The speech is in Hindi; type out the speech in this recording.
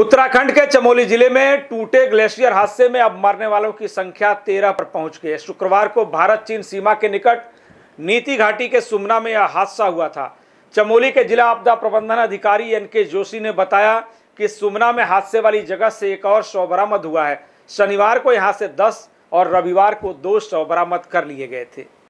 उत्तराखंड के चमोली जिले में टूटे ग्लेशियर हादसे में अब मरने वालों की संख्या तेरह पर पहुंच गई है शुक्रवार को भारत चीन सीमा के निकट नीति घाटी के सुमना में यह हादसा हुआ था चमोली के जिला आपदा प्रबंधन अधिकारी एन के जोशी ने बताया कि सुमना में हादसे वाली जगह से एक और शव बरामद हुआ है शनिवार को यहाँ से दस और रविवार को दो शव बरामद कर लिए गए थे